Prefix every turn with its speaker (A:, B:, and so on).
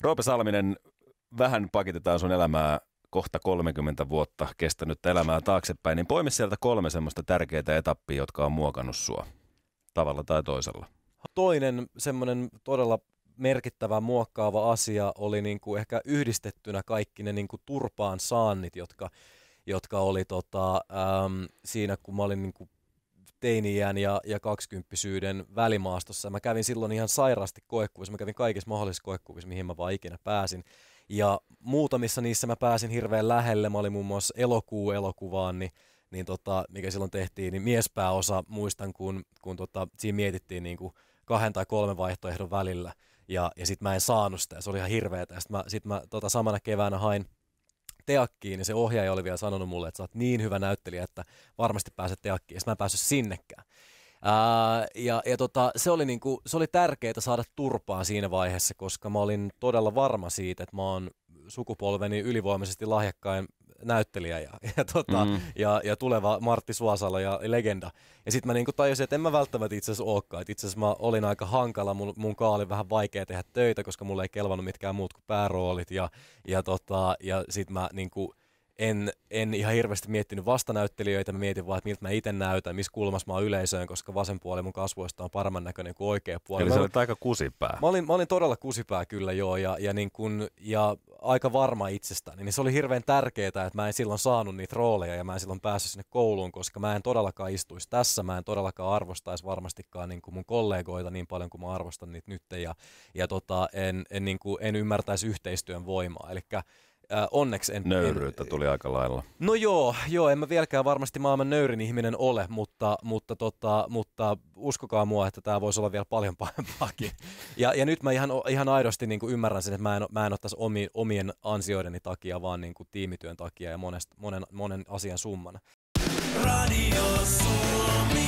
A: Roope Salminen, vähän pakitetaan sun elämää kohta 30 vuotta kestänyt elämää taaksepäin, niin poimi sieltä kolme semmoista tärkeää etappia, jotka on muokannut sua tavalla tai toisella. Toinen semmoinen todella merkittävä muokkaava asia oli niin kuin ehkä yhdistettynä kaikki ne niin kuin turpaan saannit, jotka, jotka oli tota, äm, siinä, kun mä olin niin kuin teiniään ja, ja kaksikymppisyyden välimaastossa. Mä kävin silloin ihan sairaasti koekkuvissa. mä kävin kaikissa mahdollisissa koekkuvissa, mihin mä vaan ikinä pääsin. Ja muutamissa niissä mä pääsin hirveän lähelle, mä olin muun muassa elokuu elokuvaan, niin niin tota, mikä silloin tehtiin, niin miespääosa, muistan kun, kun tota, siinä mietittiin niin kuin kahden tai kolmen vaihtoehdon välillä, ja, ja sitten mä en saanut sitä, ja se oli ihan hirveetä. Sitten mä, sit mä tota, samana keväänä hain teakkiin, niin se ohjaaja oli vielä sanonut mulle, että sä oot niin hyvä näyttelijä, että varmasti pääset teakkiin. Ja mä en päässyt sinnekään. Ää, ja ja tota, se oli, niinku, oli tärkeää saada turpaa siinä vaiheessa, koska mä olin todella varma siitä, että mä oon sukupolveni ylivoimaisesti lahjakkain näyttelijä ja, ja, tota, mm. ja, ja tuleva Martti Suosalo ja legenda. Ja sitten mä niinku tajusin, että en mä välttämättä itse asiassa olekaan. Et itse asiassa mä olin aika hankala, mun, mun kaali oli vähän vaikea tehdä töitä, koska mulle ei kelvannut mitkään muut kuin pääroolit. Ja, ja, tota, ja sitten mä niinku, en, en ihan hirveästi miettinyt vastanäyttelijöitä, mä mietin vaan, että miltä mä itse näytän, missä kulmassa mä oon yleisöön, koska vasen puoli mun kasvoista on paremman näköinen kuin oikea puoli. Eli sä olit aika kusipää. Mä olin, mä olin todella kusipää kyllä joo, ja, ja, niin kun, ja aika varma itsestäni, niin se oli hirveän tärkeää, että mä en silloin saanut niitä rooleja ja mä en silloin päässyt sinne kouluun, koska mä en todellakaan istuisi tässä, mä en todellakaan arvostaisi varmastikaan niin kuin mun kollegoita niin paljon kuin mä arvostan niitä nyt ja, ja tota, en, en, niin kuin, en ymmärtäisi yhteistyön voimaa. Eli Äh, onneksi en... Nöyryyttä en, tuli aika lailla. No joo, joo, en mä vieläkään varmasti maailman nöyrin ihminen ole, mutta, mutta, tota, mutta uskokaa mua, että tämä voisi olla vielä paljon pahempaakin. ja, ja nyt mä ihan, ihan aidosti niin kuin ymmärrän sen, että mä en, mä en ottaisi omi, omien ansioideni takia, vaan niin kuin tiimityön takia ja monest, monen, monen asian summana. Radio Suomi.